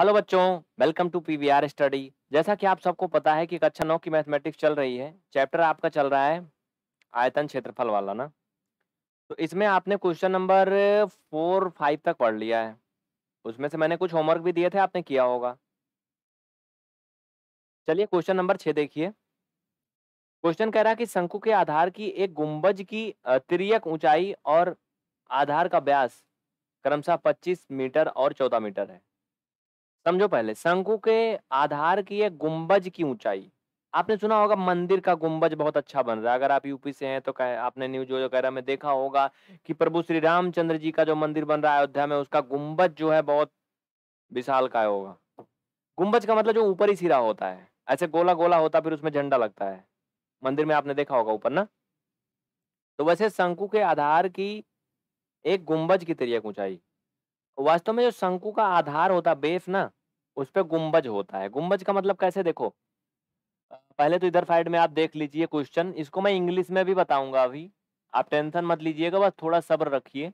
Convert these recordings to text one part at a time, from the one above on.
hello बच्चों welcome to PVR study जैसा कि आप सबको पता है कि कक्षा अच्छा नौ की मैथमेटिक्स चल रही है चैप्टर आपका चल रहा है आयतन क्षेत्रफल वाला ना तो इसमें आपने क्वेश्चन नंबर फोर फाइव तक पढ़ लिया है उसमें से मैंने कुछ होमवर्क भी दिए थे आपने किया होगा चलिए क्वेश्चन नंबर छः देखिए क्वेश्चन कह रहा है कि शंकु के आधार की एक गुंबज की त्रियक ऊंचाई और आधार का ब्यास क्रमशः 25 मीटर और 14 मीटर है समझो पहले शंकु के आधार की है गुंबज की ऊंचाई आपने सुना होगा मंदिर का गुंबज बहुत अच्छा बन रहा है अगर आप यूपी से हैं तो कह, आपने न्यूज वगैरह में देखा होगा कि प्रभु श्री रामचंद्र जी का जो मंदिर बन रहा है अयोध्या में उसका गुंबज जो है बहुत विशाल का होगा गुंबज का मतलब जो ऊपर ही सिरा होता है ऐसे गोला गोला होता है फिर उसमें झंडा लगता है मंदिर में आपने देखा होगा ऊपर ना तो वैसे शंकु के आधार की एक गुंबज की तरह ऊंचाई वास्तव में जो शंकु का आधार होता बेस ना उस पर गुम्बज होता है गुम्बज का मतलब कैसे देखो पहले तो इधर साइड में आप देख लीजिए क्वेश्चन इसको मैं इंग्लिश में भी बताऊंगा अभी आप टेंशन मत लीजिएगा बस थोड़ा सब्र रखिए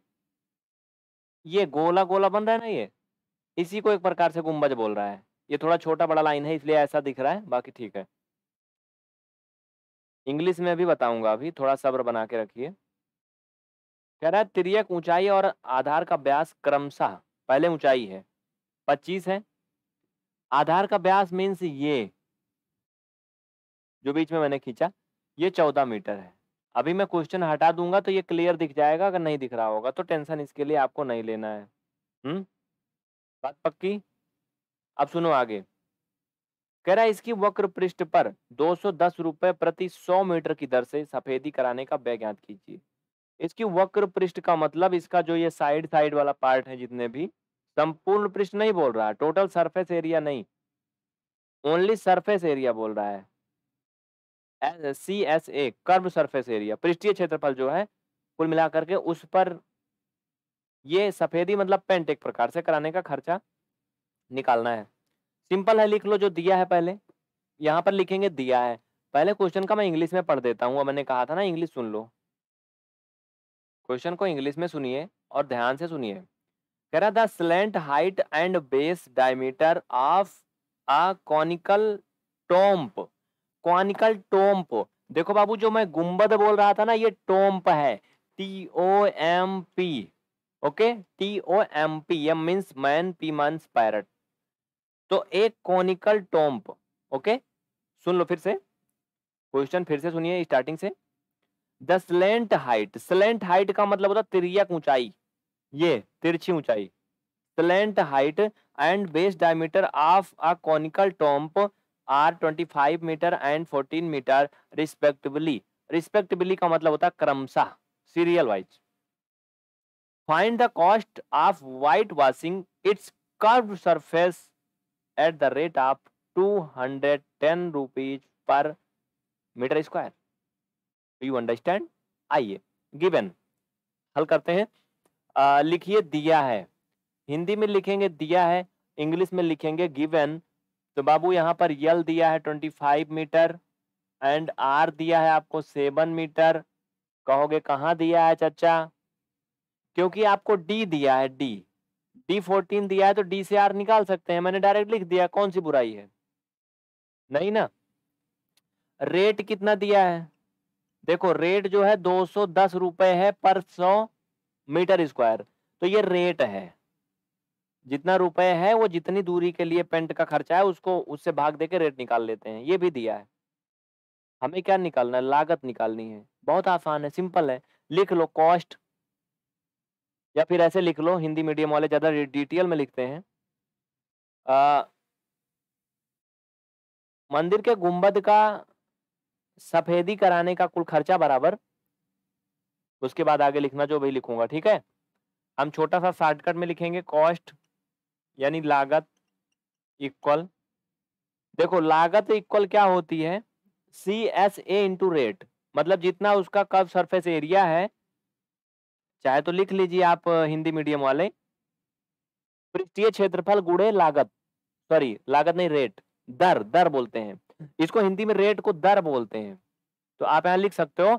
ये गोला गोला बन रहा है ना ये इसी को एक प्रकार से गुम्बज बोल रहा है ये थोड़ा छोटा बड़ा लाइन है इसलिए ऐसा दिख रहा है बाकी ठीक है इंग्लिश में भी बताऊंगा अभी थोड़ा सब्र बना के रखिए कह रहा है त्रियक ऊंचाई और आधार का ब्यास क्रमशः पहले ऊंचाई है पच्चीस है आधार का ब्यास मीन्स ये जो बीच में मैंने खींचा ये चौदह मीटर है अभी मैं क्वेश्चन हटा दूंगा तो ये क्लियर दिख जाएगा अगर नहीं दिख रहा होगा तो टेंशन इसके लिए आपको नहीं लेना है हम्म बात पक्की अब सुनो आगे कह रहा है इसकी वक्र पृष्ठ पर दो सौ दस रुपये प्रति सौ मीटर की दर से सफेदी कराने का बैग याद कीजिए इसकी वक्र पृष्ठ का मतलब इसका जो ये साइड साइड वाला पार्ट है जितने भी संपूर्ण पृष्ठ नहीं बोल रहा टोटल सरफेस एरिया नहीं ओनली सरफेस एरिया बोल रहा है C S A curve surface area पृष्ठीय क्षेत्रफल जो है कुल मिलाकर के उस पर ये सफेदी मतलब पेंट एक प्रकार से कराने का खर्चा निकालना है सिंपल है लिख लो जो दिया है पहले यहाँ पर लिखेंगे दिया है पहले क्वेश्चन का मैं इंग्लिश में पढ़ देता हूँ मैंने कहा था ना इंग्लिश सुन लो क्वेश्चन को इंग्लिश में सुनिए और ध्यान से सुनिए कह रहा the slant height and base diameter of a conical tomb conical tomb देखो बाबू जो मैं गुम्बद बोल रहा था ना ये टोम्प है T O M P okay T O M P M means man P means parrot तो एक कॉनिकल टोम्प ओके सुन लो फिर से क्वेश्चन फिर से सुनिए स्टार्टिंग से the slant height slant height का मतलब होता है तिरक ऊंचाई ये तिरछी ऊंचाई slant height and base diameter of a conical tomb are 25 metre and 14 metre respectively respectively का मतलब होता है क्रमशः serial wise find the cost of white washing its curve surface at the rate of two hundred ten rupees per metre square you understand आइए given हल करते हैं लिखिए दिया है हिंदी में लिखेंगे दिया है इंग्लिश में लिखेंगे गिवन तो बाबू यहाँ पर यल दिया है twenty five metre and R दिया है आपको सेवन मीटर कहोगे कहाँ दिया है चचा क्योंकि आपको डी दिया है डी डी फोर्टीन दिया है तो डी से आर निकाल सकते हैं मैंने डायरेक्ट लिख दिया कौन सी बुराई है नहीं ना रेट कितना दिया है देखो रेट जो है दो सौ दस रुपए है पर सौ मीटर स्क्वायर तो ये रेट है जितना रुपए है वो जितनी दूरी के लिए पेंट का खर्चा है उसको उससे भाग दे रेट निकाल लेते हैं ये भी दिया है हमें क्या निकालना है लागत निकालनी है बहुत आसान है सिंपल है लिख लो कॉस्ट या फिर ऐसे लिख लो हिंदी मीडियम वाले ज़्यादा डिटेल में लिखते हैं आ, मंदिर के गुंबद का सफेदी कराने का कुल खर्चा बराबर उसके बाद आगे लिखना जो भी लिखूंगा ठीक है हम छोटा सा शॉर्टकट में लिखेंगे कॉस्ट यानी लागत इक्वल देखो लागत इक्वल क्या होती है C S A into rate मतलब जितना उसका कब सरफेस एरिया है चाहे तो लिख लीजिए आप हिंदी मीडियम वाले पृष्ठीय क्षेत्रफल गुड़े लागत सॉरी लागत नहीं रेट दर दर बोलते हैं इसको हिंदी में रेट को दर बोलते हैं तो आप यहां लिख सकते हो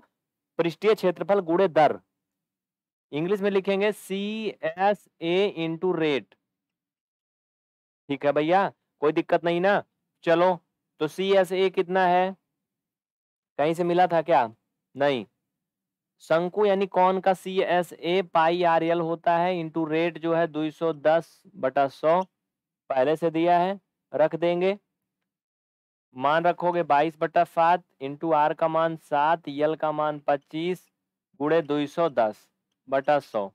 पृष्ठीय क्षेत्रफल गुड़े दर इंग्लिश में लिखेंगे C S A into rate ठीक है भैया कोई दिक्कत नहीं ना चलो तो सी एस ए कितना है कहीं से मिला था क्या नहीं शंकु यानी कौन का C S A pi R L होता है इंटू रेट जो है 210 बटा 100 पहले से दिया है रख देंगे मान रखोगे बाईस बटा सात इंटू आर का मान सात यल का मान पच्चीस गुड़े दो सौ दस बटा सौ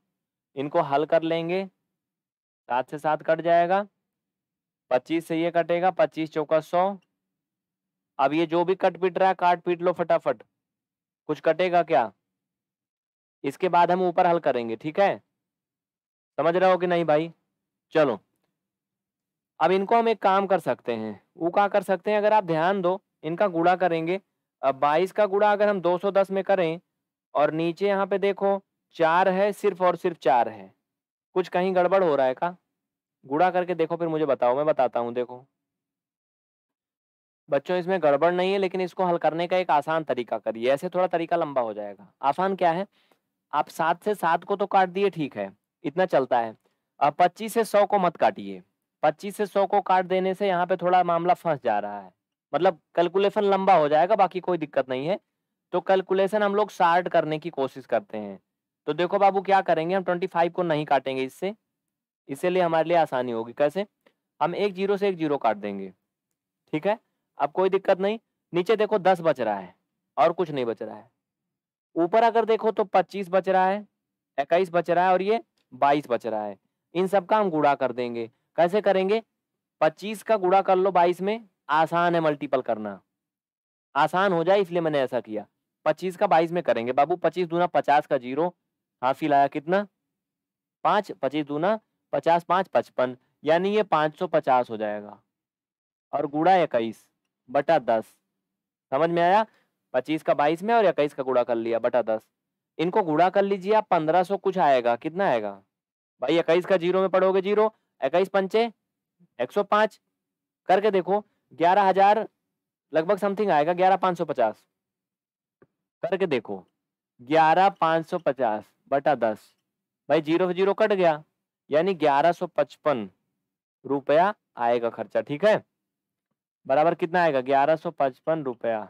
इनको हल कर लेंगे सात से सात कट जाएगा पच्चीस से ये कटेगा पच्चीस चौका सौ अब ये जो भी कट पीट रहा है काट पीट लो फटाफट कुछ कटेगा क्या इसके बाद हम ऊपर हल करेंगे ठीक है समझ रहे हो कि नहीं भाई चलो अब इनको हम एक काम कर सकते हैं वो क्या कर सकते हैं अगर आप ध्यान दो इनका गुड़ा करेंगे अब 22 का गुड़ा अगर हम 210 में करें और नीचे यहाँ पे देखो चार है सिर्फ और सिर्फ चार है कुछ कहीं गड़बड़ हो रहा है का गुड़ा करके देखो फिर मुझे बताओ मैं बताता हूँ देखो बच्चों इसमें गड़बड़ नहीं है लेकिन इसको हल करने का एक आसान तरीका करिए ऐसे थोड़ा तरीका लंबा हो जाएगा आसान क्या है आप सात से सात को तो काट दिए ठीक है इतना चलता है अब पच्चीस से सौ को मत काटिए पच्चीस से सौ को काट देने से यहाँ पे थोड़ा मामला फंस जा रहा है मतलब कैलकुलेशन लंबा हो जाएगा बाकी कोई दिक्कत नहीं है तो कैलकुलेशन हम लोग शार्ट करने की कोशिश करते हैं तो देखो बाबू क्या करेंगे हम ट्वेंटी फाइव को नहीं काटेंगे इससे इसीलिए हमारे लिए आसानी होगी कैसे हम एक जीरो से एक जीरो काट देंगे ठीक है अब कोई दिक्कत नहीं नीचे देखो दस बच रहा है और कुछ नहीं बच रहा है ऊपर अगर देखो तो पच्चीस बच रहा है इक्कीस बच रहा है और ये बाईस बच रहा है इन सब का हम गुड़ा कर देंगे कैसे करेंगे पच्चीस का गुड़ा कर लो बाईस में आसान है मल्टीपल करना आसान हो जाए इसलिए मैंने ऐसा किया पच्चीस का बाईस में करेंगे बाबू पच्चीस दूना पचास का जीरो हाफी लाया कितना पाँच पच्चीस दूना पचास पाँच पचपन यानी ये पाँच सौ पचास हो जाएगा और गुड़ा इक्कीस बटा दस समझ में आया पच्चीस का बाईस में और इक्कीस का गुड़ा कर लिया बटा दस इनको गुड़ा कर लीजिए आप पंद्रह सौ कुछ आएगा कितना आएगा भाई इक्कीस का जीरो में पढ़ोगे जीरो इक्कीस पंचे एक सौ पांच करके देखो ग्यारह हजार लगभग समथिंग आएगा ग्यारह पांच सौ पचास करके देखो ग्यारह पाँच सौ पचास बटा दस भाई जीरो से जीरो कट गया यानी ग्यारह सौ पचपन रुपया आएगा खर्चा ठीक है बराबर कितना आएगा ग्यारह सौ पचपन रुपया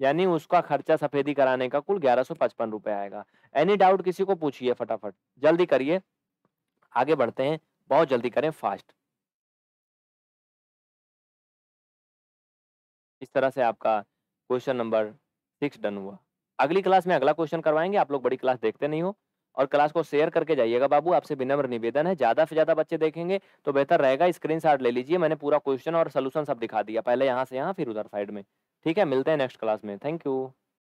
यानी उसका खर्चा सफेदी कराने का कुल ग्यारह सौ पचपन रुपया आएगा एनी डाउट किसी को पूछिए फटाफट जल्दी करिए आगे बढ़ते हैं बहुत जल्दी करें फास्ट इस तरह से आपका क्वेश्चन नंबर सिक्स डन हुआ अगली क्लास में अगला क्वेश्चन करवाएंगे आप लोग बड़ी क्लास देखते नहीं हो और क्लास को शेयर करके जाइएगा बाबू आपसे विनम्र निवेदन है ज़्यादा से ज़्यादा बच्चे देखेंगे तो बेहतर रहेगा स्क्रीन शॉट ले लीजिए मैंने पूरा क्वेश्चन और सोल्यूशन सब दिखा दिया पहले यहाँ से यहाँ फिर उधर साइड में ठीक है मिलते हैं नेक्स्ट क्लास में थैंक यू